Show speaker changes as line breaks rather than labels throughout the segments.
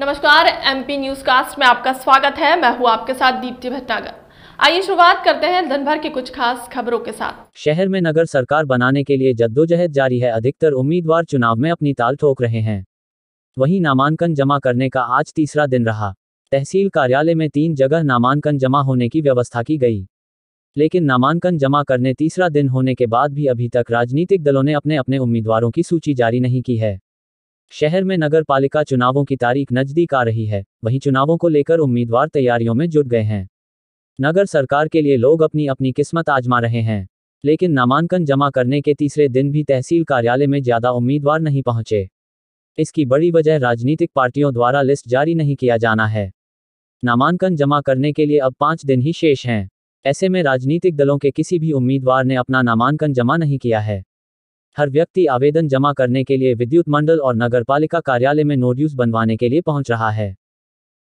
नमस्कार MP news cast में आपका स्वागत है मैं हूँ आपके साथ दीप्ति भटनागर आइए शुरुआत करते हैं दिनभर की कुछ खास खबरों के साथ
शहर में नगर सरकार बनाने के लिए जद्दोजहद जारी है अधिकतर उम्मीदवार चुनाव में अपनी ताल ठोक रहे हैं वहीं नामांकन जमा करने का आज तीसरा दिन रहा तहसील कार्यालय में तीन जगह नामांकन जमा होने की व्यवस्था की गई लेकिन नामांकन जमा करने तीसरा दिन होने के बाद भी अभी तक राजनीतिक दलों ने अपने अपने उम्मीदवारों की सूची जारी नहीं की है शहर में नगर पालिका चुनावों की तारीख नजदीक आ रही है वहीं चुनावों को लेकर उम्मीदवार तैयारियों में जुट गए हैं नगर सरकार के लिए लोग अपनी अपनी किस्मत आजमा रहे हैं लेकिन नामांकन जमा करने के तीसरे दिन भी तहसील कार्यालय में ज्यादा उम्मीदवार नहीं पहुंचे इसकी बड़ी वजह राजनीतिक पार्टियों द्वारा लिस्ट जारी नहीं किया जाना है नामांकन जमा करने के लिए अब पाँच दिन ही शेष हैं ऐसे में राजनीतिक दलों के किसी भी उम्मीदवार ने अपना नामांकन जमा नहीं किया है हर व्यक्ति आवेदन जमा करने के लिए विद्युत मंडल और नगरपालिका कार्यालय में नोड्यूस बनवाने के लिए पहुंच रहा है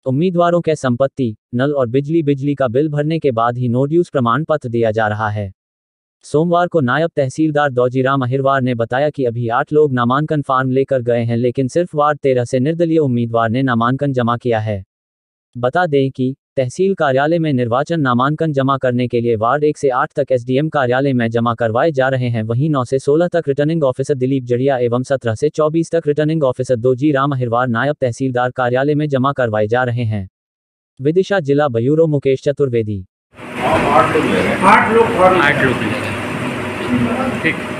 उम्मीदवारों के संपत्ति नल और बिजली बिजली का बिल भरने के बाद ही नोड्यूस प्रमाण पत्र दिया जा रहा है सोमवार को नायब तहसीलदार दौजीराम अहिरवार ने बताया कि अभी आठ लोग नामांकन फार्म लेकर गए हैं लेकिन सिर्फ वार्ड तेरह से निर्दलीय उम्मीदवार ने नामांकन जमा किया है बता दें कि तहसील कार्यालय में निर्वाचन नामांकन जमा करने के लिए वार्ड एक से आठ तक एसडीएम कार्यालय में जमा करवाए जा रहे हैं वहीं नौ से सोलह तक रिटर्निंग ऑफिसर दिलीप जड़िया एवं सत्रह से चौबीस तक रिटर्निंग ऑफिसर दो जी राम अहिरवार नायब तहसीलदार कार्यालय में जमा करवाए जा रहे हैं विदिशा जिला बयूरो मुकेश चतुर्वेदी
आठ लोग ठीक